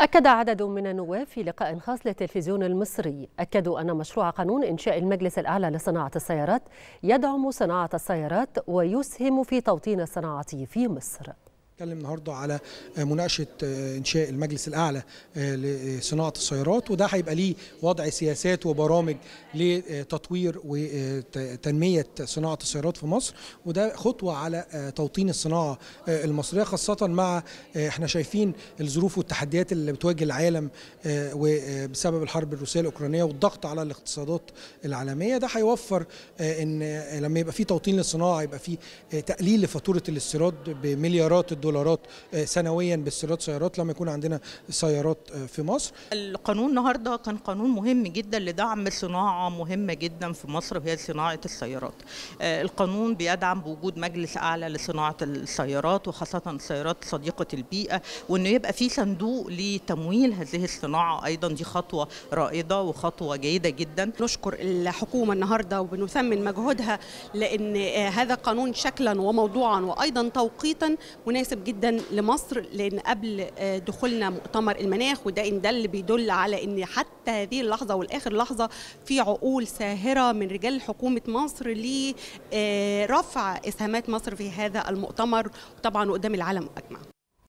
أكد عدد من النواب في لقاء خاص للتلفزيون المصري أكدوا أن مشروع قانون إنشاء المجلس الأعلى لصناعة السيارات يدعم صناعة السيارات ويسهم في توطين الصناعة في مصر نتكلم النهارده على مناقشه آه، انشاء المجلس الاعلى آه، لصناعه السيارات وده هيبقى ليه وضع سياسات وبرامج لتطوير وتنميه صناعه السيارات في مصر وده خطوه على آه، توطين الصناعه المصريه خاصه مع احنا شايفين الظروف والتحديات اللي بتواجه العالم وبسبب الحرب الروسيه الاوكرانيه والضغط على الاقتصادات العالميه ده هيوفر ان لما يبقى في توطين للصناعه يبقى في تقليل لفاتوره الاستيراد بمليارات الدولار دولارات آه، سنويا باستيراد سيارات لما يكون عندنا سيارات آه، في مصر القانون النهارده كان قانون مهم جدا لدعم صناعه مهمه جدا في مصر وهي صناعه السيارات آه، القانون بيدعم بوجود مجلس اعلى لصناعه السيارات وخاصه السيارات صديقه البيئه وانه يبقى في صندوق لتمويل هذه الصناعه ايضا دي خطوه رائده وخطوه جيده جدا نشكر الحكومه النهارده وبنثمن مجهودها لان هذا قانون شكلا وموضوعا وايضا توقيتا مناسب مناسب جدا لمصر لان قبل آه، دخولنا مؤتمر المناخ وده ان ده اللي بيدل على ان حتى هذه اللحظه والاخر لحظه في عقول ساهره من رجال حكومه مصر لرفع آه، اسهامات مصر في هذا المؤتمر طبعا قدام العالم اجمع